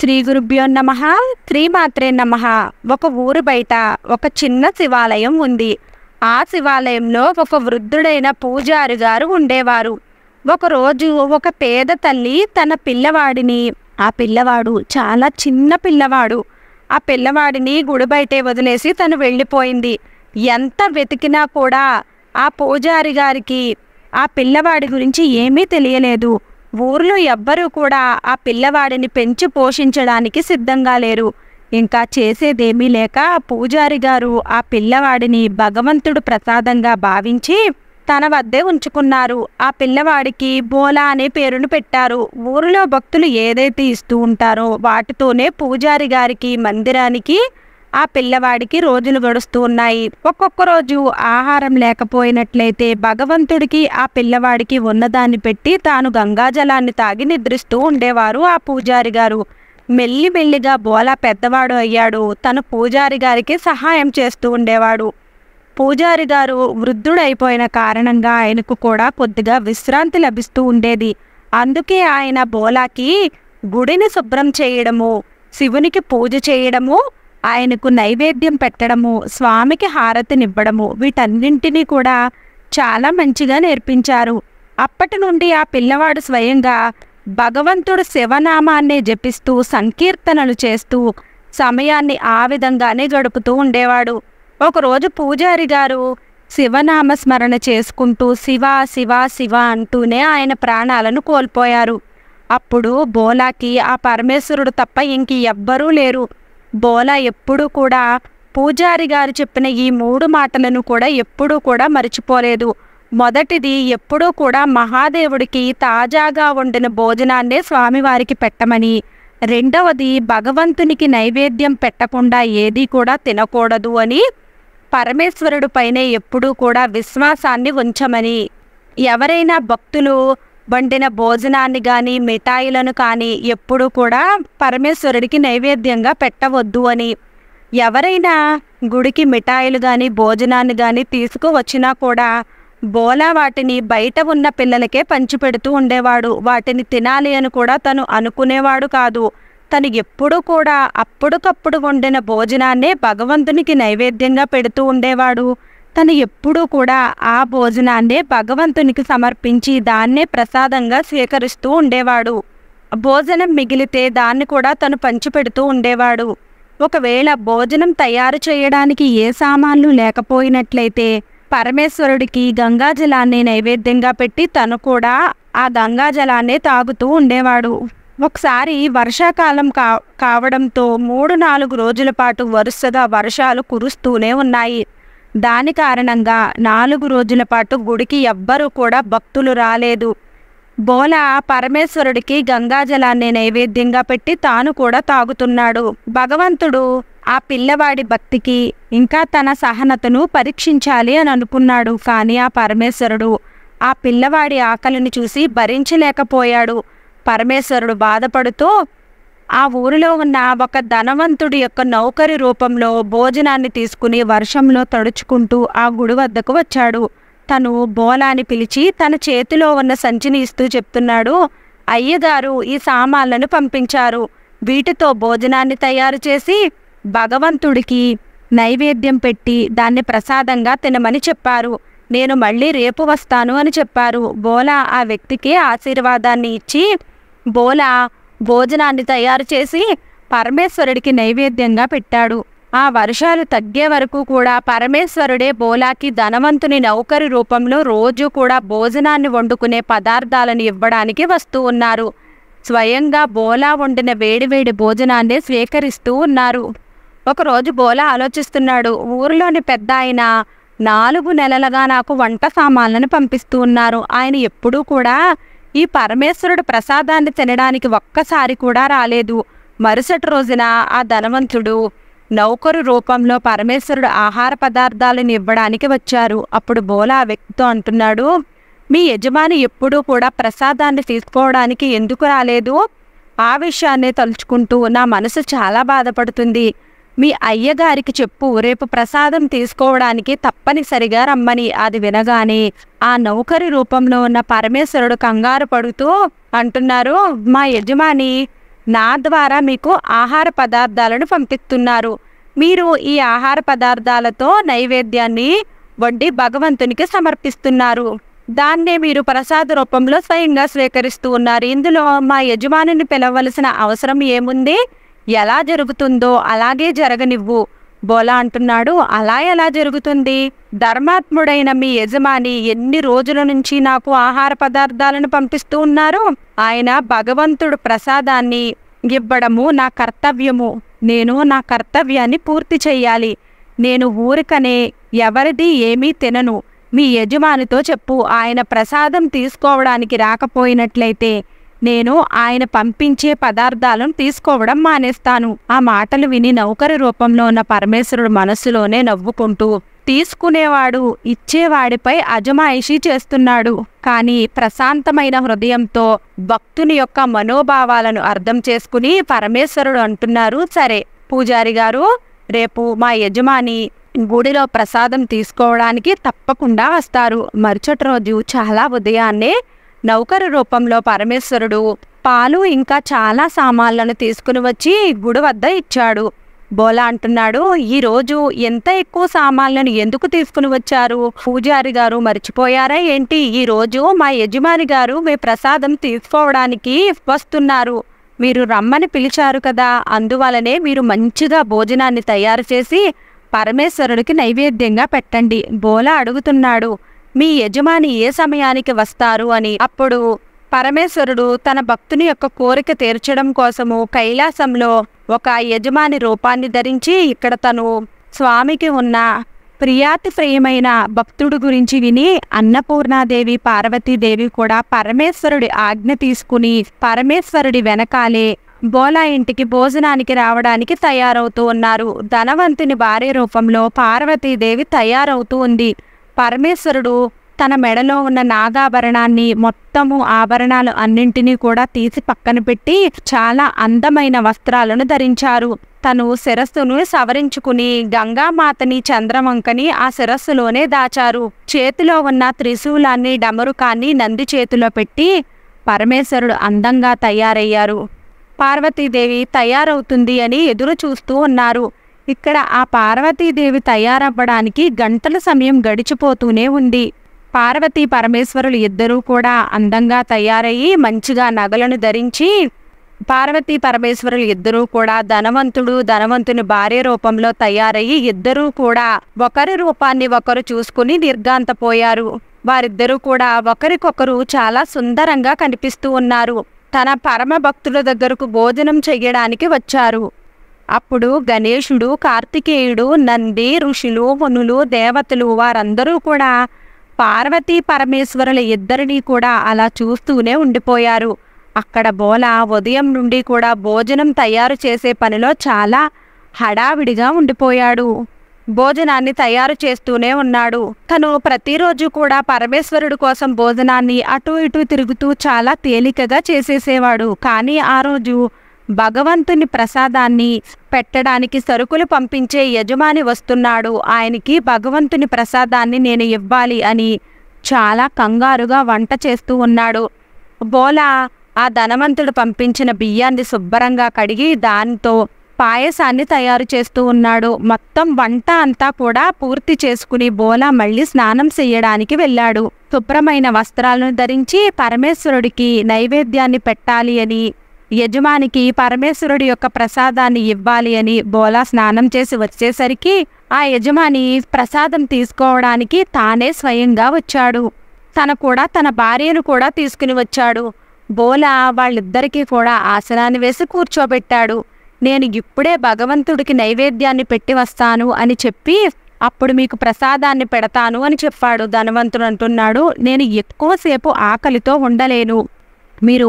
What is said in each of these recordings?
శ్రీ గురుభ్యో నమ శ్రీమాత్రే నమ ఒక ఊరు బయట ఒక చిన్న శివాలయం ఉంది ఆ శివాలయంలో ఒక వృద్ధుడైన పూజారి గారు ఉండేవారు ఒకరోజు ఒక పేద తల్లి తన పిల్లవాడిని ఆ పిల్లవాడు చాలా చిన్న పిల్లవాడు ఆ పిల్లవాడిని గుడి బయటే వదిలేసి తను వెళ్ళిపోయింది ఎంత వెతికినా కూడా ఆ పూజారి గారికి ఆ పిల్లవాడి గురించి ఏమీ తెలియలేదు ఊర్లో ఎవ్వరూ కూడా ఆ పిల్లవాడిని పెంచి పోషించడానికి సిద్ధంగా లేరు ఇంకా చేసేదేమీ లేక పూజారి గారు ఆ పిల్లవాడిని భగవంతుడు ప్రసాదంగా భావించి తన వద్దే ఉంచుకున్నారు ఆ పిల్లవాడికి బోలా అనే పేరును పెట్టారు ఊరిలో భక్తులు ఏదైతే ఇస్తూ ఉంటారో వాటితోనే పూజారి గారికి మందిరానికి ఆ పిల్లవాడికి రోజులు గడుస్తూ ఉన్నాయి ఒక్కొక్క రోజు ఆహారం లేకపోయినట్లయితే భగవంతుడికి ఆ పిల్లవాడికి ఉన్నదాన్ని పెట్టి తాను గంగాజలాన్ని తాగి నిద్రిస్తూ ఉండేవారు ఆ పూజారి గారు మెల్లి మెల్లిగా బోలా పెద్దవాడు అయ్యాడు తను పూజారి గారికి సహాయం చేస్తూ ఉండేవాడు పూజారి గారు వృద్ధుడైపోయిన కారణంగా ఆయనకు కూడా కొద్దిగా విశ్రాంతి లభిస్తూ ఉండేది అందుకే ఆయన బోలాకి గుడిని శుభ్రం చేయడము శివునికి పూజ చేయడము ఆయనకు నైవేద్యం పెట్టడము స్వామికి హారతినివ్వడము వీటన్నింటినీ కూడా చాలా మంచిగా నేర్పించారు అప్పటి నుండి ఆ పిల్లవాడు స్వయంగా భగవంతుడు శివనామాన్ని జపిస్తూ సంకీర్తనలు చేస్తూ సమయాన్ని ఆ విధంగానే గడుపుతూ ఉండేవాడు ఒకరోజు పూజారి గారు శివనామస్మరణ చేసుకుంటూ శివ శివ శివ అంటూనే ఆయన ప్రాణాలను కోల్పోయారు అప్పుడు బోలాకి ఆ పరమేశ్వరుడు తప్ప ఇంక ఎవ్వరూ లేరు బోలా ఎప్పుడూ కూడా పూజారి గారు చెప్పిన ఈ మూడు మాటలను కూడా ఎప్పుడూ కూడా మర్చిపోలేదు మొదటిది ఎప్పుడూ కూడా మహాదేవుడికి తాజాగా వండిన భోజనాన్నే స్వామివారికి పెట్టమని రెండవది భగవంతునికి నైవేద్యం పెట్టకుండా ఏదీ కూడా తినకూడదు అని పరమేశ్వరుడు పైనే ఎప్పుడూ కూడా విశ్వాసాన్ని ఉంచమని ఎవరైనా భక్తులు వండిన భోజనాన్ని కానీ మిఠాయిలను కానీ ఎప్పుడూ కూడా పరమేశ్వరుడికి నైవేద్యంగా పెట్టవద్దు అని ఎవరైనా గుడికి మిఠాయిలు కానీ భోజనాన్ని కానీ తీసుకువచ్చినా కూడా బోలా వాటిని బయట ఉన్న పిల్లలకే పంచిపెడుతూ ఉండేవాడు వాటిని తినాలి అని కూడా తను అనుకునేవాడు కాదు తను ఎప్పుడూ కూడా అప్పుడుకప్పుడు వండిన భోజనాన్నే భగవంతునికి నైవేద్యంగా పెడుతూ ఉండేవాడు తను ఎప్పుడూ కూడా ఆ భోజనాన్నే భగవంతునికి సమర్పించి దాన్నే ప్రసాదంగా స్వీకరిస్తూ ఉండేవాడు భోజనం మిగిలితే దాన్ని కూడా తను పంచిపెడుతూ ఉండేవాడు ఒకవేళ భోజనం తయారు చేయడానికి ఏ సామాన్లు లేకపోయినట్లయితే పరమేశ్వరుడికి గంగాజలాన్ని నైవేద్యంగా పెట్టి తను కూడా ఆ గంగాజలాన్నే తాగుతూ ఉండేవాడు ఒకసారి వర్షాకాలం కా కావడంతో మూడు నాలుగు రోజుల పాటు వరుసగా వర్షాలు కురుస్తూనే ఉన్నాయి దాని కారణంగా నాలుగు రోజుల పాటు గుడికి ఎవ్వరూ కూడా భక్తులు రాలేదు బోల పరమేశ్వరుడికి గంగాజలాన్ని నైవేద్యంగా పెట్టి తాను కూడా తాగుతున్నాడు భగవంతుడు ఆ పిల్లవాడి భక్తికి ఇంకా తన సహనతను పరీక్షించాలి అని అనుకున్నాడు కానీ ఆ పరమేశ్వరుడు ఆ పిల్లవాడి ఆకలిని చూసి భరించలేకపోయాడు పరమేశ్వరుడు బాధపడుతూ ఆ ఊరిలో ఉన్న ఒక ధనవంతుడి యొక్క నౌకరి రూపంలో భోజనాన్ని తీసుకుని వర్షంలో తడుచుకుంటూ ఆ గుడి వద్దకు వచ్చాడు తను బోలాని పిలిచి తన చేతిలో ఉన్న సంచిని ఇస్తూ చెప్తున్నాడు అయ్యగారు ఈ సామాన్లను పంపించారు వీటితో భోజనాన్ని తయారు చేసి భగవంతుడికి నైవేద్యం పెట్టి దాన్ని ప్రసాదంగా తినమని చెప్పారు నేను మళ్ళీ రేపు వస్తాను అని చెప్పారు బోలా ఆ వ్యక్తికి ఆశీర్వాదాన్ని ఇచ్చి బోల భోజనాన్ని తయారు చేసి పరమేశ్వరుడికి నైవేద్యంగా పెట్టాడు ఆ వర్షాలు తగ్గే వరకు కూడా పరమేశ్వరుడే బోలాకి ధనవంతుని నౌకరి రూపంలో రోజు కూడా భోజనాన్ని వండుకునే పదార్థాలను ఇవ్వడానికి వస్తూ ఉన్నారు స్వయంగా బోలా వండిన వేడివేడి భోజనాన్ని స్వీకరిస్తూ ఉన్నారు ఒకరోజు బోలా ఆలోచిస్తున్నాడు ఊరిలోని పెద్ద ఆయన నాలుగు నెలలుగా నాకు వంట సామాన్లను పంపిస్తూ ఉన్నారు ఆయన ఎప్పుడూ కూడా ఈ పరమేశ్వరుడు ప్రసాదాన్ని తినడానికి ఒక్కసారి కూడా రాలేదు మరుసటి రోజున ఆ ధనవంతుడు నౌకరు రూపంలో పరమేశ్వరుడు ఆహార పదార్థాలను ఇవ్వడానికి వచ్చారు అప్పుడు బోలా ఆ వ్యక్తితో అంటున్నాడు మీ యజమాని ఎప్పుడూ కూడా ప్రసాదాన్ని తీసుకోవడానికి ఎందుకు రాలేదు ఆ విషయాన్ని తలుచుకుంటూ నా మనసు చాలా బాధపడుతుంది మీ అయ్యగారికి చెప్పు రేపు ప్రసాదం తీసుకోవడానికి తప్పనిసరిగా రమ్మని అది వినగానే ఆ నౌకరి రూపంలో ఉన్న పరమేశ్వరుడు కంగారు పడుతూ అంటున్నారు మా యజమాని నా ద్వారా మీకు ఆహార పదార్థాలను పంపిస్తున్నారు మీరు ఈ ఆహార పదార్థాలతో నైవేద్యాన్ని వండి భగవంతునికి సమర్పిస్తున్నారు దాన్నే మీరు ప్రసాద రూపంలో స్వయంగా స్వీకరిస్తూ ఉన్నారు ఇందులో మా యజమానిని పిలవలసిన అవసరం ఏముంది ఎలా జరుగుతుందో అలాగే జరగనివ్వు బోలా అంటున్నాడు అలా ఎలా జరుగుతుంది ధర్మాత్ముడైన మీ యజమాని ఎన్ని రోజుల నుంచి నాకు ఆహార పదార్థాలను పంపిస్తూ ఉన్నారు ఆయన భగవంతుడు ప్రసాదాన్ని ఇవ్వడము నా కర్తవ్యము నేను నా కర్తవ్యాన్ని పూర్తి చేయాలి నేను ఊరికనే ఎవరిది ఏమీ తినను మీ యజమానితో చెప్పు ఆయన ప్రసాదం తీసుకోవడానికి రాకపోయినట్లయితే నేను ఆయన పంపించే పదార్థాలను తీసుకోవడం మానేస్తాను ఆ మాటలు విని నౌకరి రూపంలో ఉన్న పరమేశ్వరుడు మనస్సులోనే నవ్వుకుంటూ తీసుకునేవాడు ఇచ్చేవాడిపై అజమాయిషీ చేస్తున్నాడు కానీ ప్రశాంతమైన హృదయంతో భక్తుని యొక్క మనోభావాలను అర్థం చేసుకుని పరమేశ్వరుడు అంటున్నారు సరే పూజారి గారు రేపు మా యజమాని గుడిలో ప్రసాదం తీసుకోవడానికి తప్పకుండా వస్తారు మరుసటి రోజు చాలా ఉదయాన్నే నౌకరు రూపంలో పరమేశ్వరుడు పాలు ఇంకా చాలా సామాన్లను తీసుకుని వచ్చి గుడి వద్ద ఇచ్చాడు బోలా అంటున్నాడు ఈరోజు ఎంత ఎక్కువ సామాన్లను ఎందుకు తీసుకుని వచ్చారు పూజారి గారు మర్చిపోయారా ఏంటి ఈరోజు మా యజమాని గారు మీ ప్రసాదం తీసుకోవడానికి వస్తున్నారు మీరు రమ్మని పిలిచారు కదా అందువలనే మీరు మంచిగా భోజనాన్ని తయారు చేసి పరమేశ్వరుడికి నైవేద్యంగా పెట్టండి బోలా అడుగుతున్నాడు మీ యజమాని ఏ సమయానికి వస్తారు అని అప్పుడు పరమేశ్వరుడు తన భక్తుని యొక్క కోరిక తీర్చడం కోసము కైలాసంలో ఒక యజమాని రూపాన్ని ధరించి ఇక్కడ తను స్వామికి ఉన్న ప్రియమైన భక్తుడు గురించి విని అన్నపూర్ణాదేవి పార్వతీదేవి కూడా పరమేశ్వరుడి ఆజ్ఞ తీసుకుని పరమేశ్వరుడి వెనకాలే బోలా ఇంటికి భోజనానికి రావడానికి తయారవుతూ ఉన్నారు ధనవంతుని భార్య రూపంలో పార్వతీదేవి తయారవుతూ ఉంది పరమేశ్వరుడు తన మెడలో ఉన్న నాగాభరణాన్ని మొత్తము ఆభరణాలు అన్నింటినీ కూడా తీసి పక్కన పెట్టి చాలా అందమైన వస్త్రాలను ధరించారు తను శిరస్సును సవరించుకుని గంగామాతని చంద్రవంకని ఆ శిరస్సులోనే దాచారు చేతిలో ఉన్న త్రిశూలాన్ని డమరుకాన్ని నంది చేతిలో పెట్టి పరమేశ్వరుడు అందంగా తయారయ్యారు పార్వతీదేవి తయారవుతుంది అని ఎదురు చూస్తూ ఉన్నారు ఇక్కడ ఆ పార్వతీదేవి తయారవ్వడానికి గంటల సమయం గడిచిపోతూనే ఉంది పార్వతీ పరమేశ్వరులు ఇద్దరూ కూడా అందంగా తయారయ్యి మంచిగా నగలను ధరించి పార్వతీ పరమేశ్వరులు ఇద్దరూ కూడా ధనవంతుడు ధనవంతుని భార్య రూపంలో తయారయ్యి ఇద్దరూ కూడా ఒకరి రూపాన్ని ఒకరు చూసుకుని నిర్గాంతపోయారు వారిద్దరూ కూడా ఒకరికొకరు చాలా సుందరంగా కనిపిస్తూ ఉన్నారు తన పరమ భక్తుల దగ్గరకు భోజనం చెయ్యడానికి వచ్చారు అప్పుడు గణేషుడు కార్తికేయుడు నంది ఋషులు మునులు దేవతలు వారందరూ కూడా పార్వతీ పరమేశ్వరుల ఇద్దరినీ కూడా అలా చూస్తూనే ఉండిపోయారు అక్కడ బోల ఉదయం నుండి కూడా భోజనం తయారు చేసే పనిలో చాలా హడావిడిగా ఉండిపోయాడు భోజనాన్ని తయారు చేస్తూనే ఉన్నాడు తను ప్రతిరోజు కూడా పరమేశ్వరుడు కోసం భోజనాన్ని అటు ఇటు తిరుగుతూ చాలా తేలికగా చేసేసేవాడు కానీ ఆ రోజు భగవంతుని ప్రసాదాన్ని పెట్టడానికి సరుకులు పంపించే యజమాని వస్తున్నాడు ఆయనకి భగవంతుని ప్రసాదాన్ని నేను ఇవ్వాలి అని చాలా కంగారుగా వంట చేస్తూ ఉన్నాడు బోలా ఆ ధనవంతుడు పంపించిన బియ్యాన్ని శుభ్రంగా కడిగి దానితో పాయసాన్ని తయారు చేస్తూ ఉన్నాడు మొత్తం వంట అంతా కూడా పూర్తి చేసుకుని బోలా మళ్ళీ స్నానం చేయడానికి వెళ్ళాడు శుభ్రమైన వస్త్రాలను ధరించి పరమేశ్వరుడికి నైవేద్యాన్ని పెట్టాలి అని యజమానికి పరమేశ్వరుడి యొక్క ప్రసాదాన్ని ఇవ్వాలి అని బోలా స్నానం చేసి వచ్చేసరికి ఆ యజమాని ప్రసాదం తీసుకోవడానికి తానే స్వయంగా వచ్చాడు తన కూడా తన భార్యను కూడా తీసుకుని వచ్చాడు బోలా వాళ్ళిద్దరికీ కూడా ఆసనాన్ని వేసి కూర్చోబెట్టాడు నేను ఇప్పుడే భగవంతుడికి నైవేద్యాన్ని పెట్టి వస్తాను అని చెప్పి అప్పుడు మీకు ప్రసాదాన్ని పెడతాను అని చెప్పాడు ధనవంతుడు అంటున్నాడు నేను ఎక్కువసేపు ఆకలితో ఉండలేను మీరు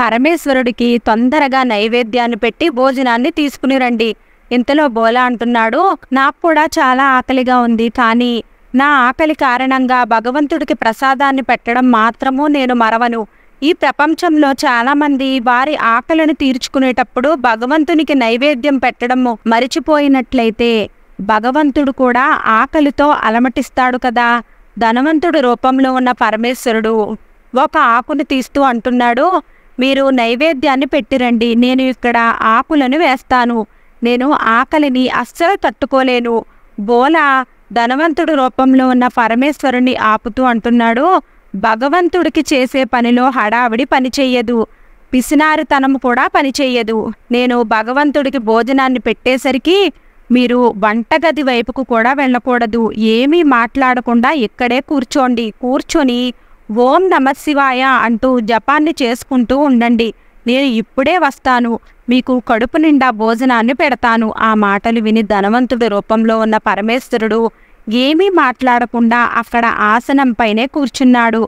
పరమేశ్వరుడికి తొందరగా నైవేద్యాన్ని పెట్టి భోజనాన్ని తీసుకుని రండి ఇంతలో బోలా అంటున్నాడు నాకు కూడా చాలా ఆకలిగా ఉంది కానీ నా ఆకలి కారణంగా భగవంతుడికి ప్రసాదాన్ని పెట్టడం మాత్రము నేను మరవను ఈ ప్రపంచంలో చాలామంది వారి ఆకలిని తీర్చుకునేటప్పుడు భగవంతునికి నైవేద్యం పెట్టడము మరిచిపోయినట్లయితే భగవంతుడు కూడా ఆకలితో అలమటిస్తాడు కదా ధనవంతుడి రూపంలో ఉన్న పరమేశ్వరుడు ఒక ఆకుని తీస్తూ అంటున్నాడు మీరు నైవేద్యాన్ని పెట్టిరండి నేను ఇక్కడ ఆకులను వేస్తాను నేను ఆకలిని అస్సలు తట్టుకోలేను బోల ధనవంతుడు రూపంలో ఉన్న పరమేశ్వరుణ్ణి ఆపుతూ అంటున్నాడు భగవంతుడికి చేసే పనిలో హడావిడి పనిచేయదు పిసినారితనం కూడా పనిచేయదు నేను భగవంతుడికి భోజనాన్ని పెట్టేసరికి మీరు వంటగది వైపుకు కూడా వెళ్ళకూడదు ఏమీ మాట్లాడకుండా ఇక్కడే కూర్చోండి కూర్చొని ఓం నమ శివాయ అంటూ జపాన్ని చేసుకుంటూ ఉండండి నేను ఇప్పుడే వస్తాను మీకు కడుపు నిండా భోజనాన్ని పెడతాను ఆ మాటలు విని ధనవంతుడి రూపంలో ఉన్న పరమేశ్వరుడు ఏమీ మాట్లాడకుండా అక్కడ ఆసనంపైనే కూర్చున్నాడు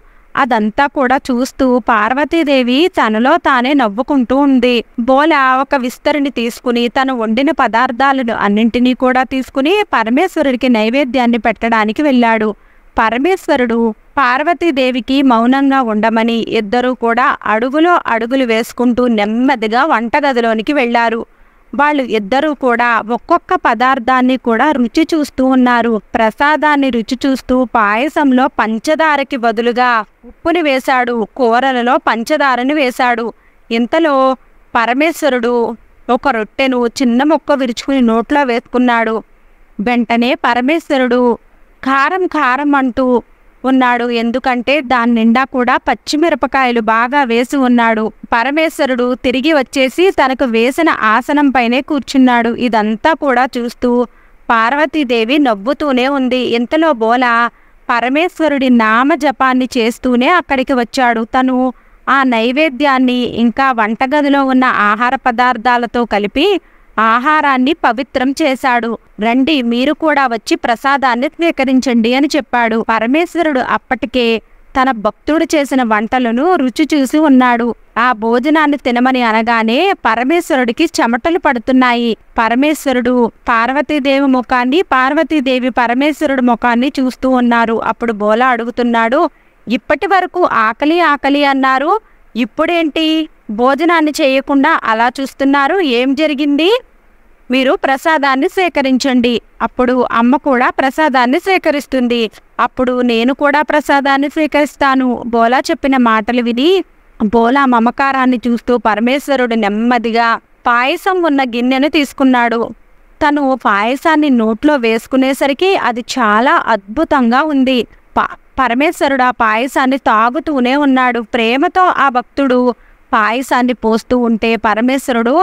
అదంతా కూడా చూస్తూ పార్వతీదేవి తనలో తానే నవ్వుకుంటూ ఉంది బోలా ఒక విస్తరిని తీసుకుని తను వండిన పదార్థాలను అన్నింటినీ కూడా తీసుకుని పరమేశ్వరుడికి నైవేద్యాన్ని పెట్టడానికి వెళ్ళాడు పరమేశ్వరుడు పార్వతీదేవికి మౌనంగా ఉండమని ఇద్దరూ కూడా అడుగులో అడుగులు వేసుకుంటూ నెమ్మదిగా వంటగదిలోనికి వెళ్ళారు వాళ్ళు ఇద్దరూ కూడా ఒక్కొక్క పదార్థాన్ని కూడా రుచి చూస్తూ ఉన్నారు ప్రసాదాన్ని రుచి చూస్తూ పాయసంలో పంచదారకి బదులుగా ఉప్పుని వేశాడు కూరలలో పంచదారని వేశాడు ఇంతలో పరమేశ్వరుడు ఒక రొట్టెను చిన్న మొక్క విరుచుకుని నోట్లో వేసుకున్నాడు వెంటనే పరమేశ్వరుడు కారం కారం అంటూ ఉన్నాడు ఎందుకంటే దాని నిండా కూడా పచ్చిమిరపకాయలు బాగా వేసి ఉన్నాడు పరమేశ్వరుడు తిరిగి వచ్చేసి తనకు వేసిన ఆసనంపైనే కూర్చున్నాడు ఇదంతా కూడా చూస్తూ పార్వతీదేవి నవ్వుతూనే ఉంది ఇంతలో బోల పరమేశ్వరుడి నామ జపాన్ని చేస్తూనే అక్కడికి వచ్చాడు తను ఆ నైవేద్యాన్ని ఇంకా వంటగదిలో ఉన్న ఆహార పదార్థాలతో కలిపి ఆహారాన్ని పవిత్రం చేశాడు రండి మీరు కూడా వచ్చి ప్రసాదాన్ని స్వీకరించండి అని చెప్పాడు పరమేశ్వరుడు అప్పటికే తన భక్తుడు చేసిన వంటలను రుచి చూసి ఉన్నాడు ఆ భోజనాన్ని తినమని అనగానే పరమేశ్వరుడికి చెమటలు పడుతున్నాయి పరమేశ్వరుడు పార్వతీదేవి ముఖాన్ని పార్వతీదేవి పరమేశ్వరుడు ముఖాన్ని చూస్తూ ఉన్నారు అప్పుడు బోలా అడుగుతున్నాడు ఇప్పటి వరకు ఆకలి ఆకలి అన్నారు ఇప్పుడేంటి భోజనాన్ని చేయకుండా అలా చూస్తున్నారు ఏం జరిగింది మీరు ప్రసాదాన్ని సేకరించండి అప్పుడు అమ్మ కూడా ప్రసాదాన్ని సేకరిస్తుంది అప్పుడు నేను కూడా ప్రసాదాన్ని సేకరిస్తాను బోలా చెప్పిన మాటలు విని బోలా మమకారాన్ని చూస్తూ పరమేశ్వరుడు నెమ్మదిగా పాయసం ఉన్న గిన్నెను తీసుకున్నాడు తను పాయసాన్ని నోట్లో వేసుకునేసరికి అది చాలా అద్భుతంగా ఉంది ప పరమేశ్వరుడు ఆ పాయసాన్ని తాగుతూనే ఉన్నాడు ప్రేమతో ఆ భక్తుడు పాయసాన్ని పోస్తూ ఉంటే పరమేశ్వరుడు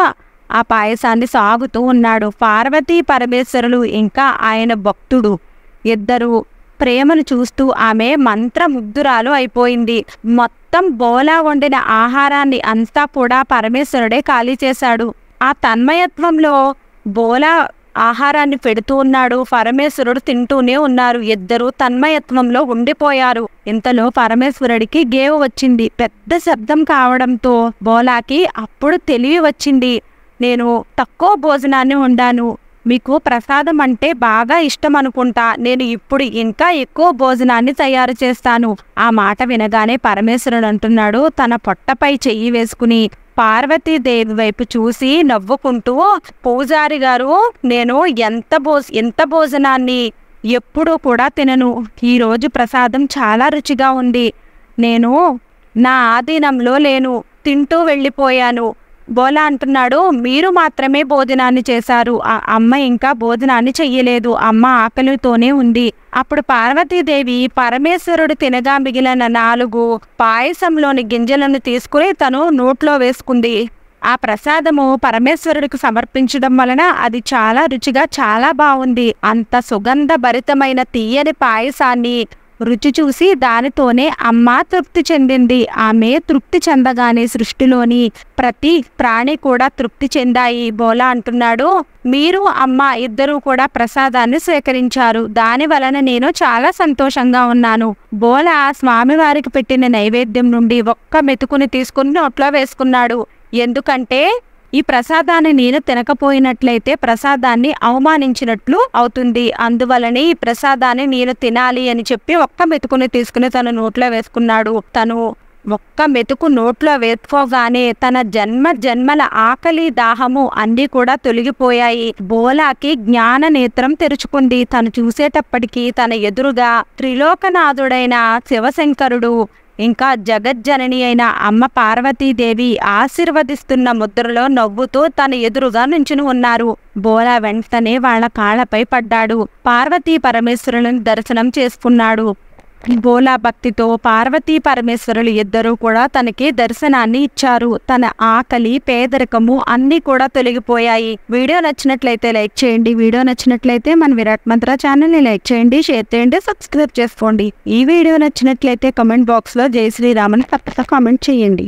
ఆ పాయసాన్ని సాగుతూ ఉన్నాడు పార్వతీ పరమేశ్వరులు ఇంకా ఆయన భక్తుడు ఇద్దరు ప్రేమను చూస్తూ ఆమె మంత్రముగ్ధురాలు అయిపోయింది మొత్తం బోలా వండిన ఆహారాన్ని అంతా కూడా పరమేశ్వరుడే ఖాళీ చేశాడు ఆ తన్మయత్వంలో బోలా ఆహారాన్ని పెడుతూ ఉన్నాడు పరమేశ్వరుడు తింటూనే ఉన్నారు ఇద్దరు తన్మయత్వంలో ఉండిపోయారు ఇంతలో పరమేశ్వరుడికి గేవు వచ్చింది పెద్ద శబ్దం కావడంతో బోలాకి అప్పుడు తెలివి వచ్చింది నేను తక్కువ భోజనాన్ని వండాను మీకు ప్రసాదం అంటే బాగా ఇష్టం అనుకుంటా నేను ఇప్పుడు ఇంకా ఎక్కువ భోజనాన్ని తయారు చేస్తాను ఆ మాట వినగానే పరమేశ్వరుడు అంటున్నాడు తన పొట్టపై చెయ్యి వేసుకుని పార్వతీదేవి వైపు చూసి నవ్వుకుంటూ పూజారి గారు నేను ఎంత భో ఎంత భోజనాన్ని ఎప్పుడూ కూడా తినను ఈరోజు ప్రసాదం చాలా రుచిగా ఉంది నేను నా ఆధీనంలో లేను తింటూ వెళ్ళిపోయాను బోలా అంటున్నాడు మీరు మాత్రమే భోజనాన్ని చేశారు ఆ అమ్మ ఇంకా భోజనాన్ని చెయ్యలేదు అమ్మ ఆకలితోనే ఉంది అప్పుడు పార్వతీదేవి పరమేశ్వరుడు తినగా మిగిలిన నాలుగు పాయసంలోని గింజలను తీసుకుని తను నోట్లో వేసుకుంది ఆ ప్రసాదము పరమేశ్వరుడికి సమర్పించడం వలన అది చాలా రుచిగా చాలా బాగుంది అంత సుగంధ భరితమైన తీయని పాయసాన్ని రుచి చూసి దానితోనే అమ్మ తృప్తి చెందింది ఆమె తృప్తి చెందగానే సృష్టిలోని ప్రతి ప్రాణి కూడా తృప్తి చెందాయి బోలా అంటున్నాడు మీరు అమ్మ ఇద్దరూ కూడా ప్రసాదాన్ని స్వీకరించారు దాని వలన నేను చాలా సంతోషంగా ఉన్నాను బోలా స్వామివారికి పెట్టిన నైవేద్యం నుండి ఒక్క మెతుకుని తీసుకుని నోట్లో వేసుకున్నాడు ఎందుకంటే ఈ ప్రసాదాన్ని నేను తినకపోయినట్లయితే ప్రసాదాన్ని అవమానించినట్లు అవుతుంది అందువలనే ఈ ప్రసాదాన్ని నేను తినాలి అని చెప్పి ఒక్క మెతుకుని తీసుకుని తను నోట్లో వేసుకున్నాడు తను ఒక్క మెతుకు నోట్లో వేసుకోగానే తన జన్మ జన్మల ఆకలి దాహము అన్నీ కూడా తొలగిపోయాయి బోలాకి జ్ఞాన నేత్రం తెరుచుకుంది తను చూసేటప్పటికీ తన ఎదురుగా త్రిలోకనాథుడైన శివశంకరుడు ఇంకా జగజ్జనని అయిన అమ్మ పార్వతీదేవి ఆశీర్వదిస్తున్న ముద్రలో నవ్వుతూ తన ఎదురుగా నుంచుని ఉన్నారు బోలా వెంటనే వాళ్ల కాళ్లపై పడ్డాడు పార్వతీ పరమేశ్వరులను దర్శనం చేసుకున్నాడు భోలా భక్తితో పార్వతీ పరమేశ్వరులు ఇద్దరూ కూడా తనకి దర్శనాన్ని ఇచ్చారు తన ఆకలి పేదరికము అన్నీ కూడా తొలగిపోయాయి వీడియో నచ్చినట్లయితే లైక్ చేయండి వీడియో నచ్చినట్లయితే మన విరాట్ మంత్ర ఛానల్ని లైక్ చేయండి షేర్ చేయండి సబ్స్క్రైబ్ చేసుకోండి ఈ వీడియో నచ్చినట్లయితే కమెంట్ బాక్స్లో జై శ్రీరామని తప్పక కామెంట్ చేయండి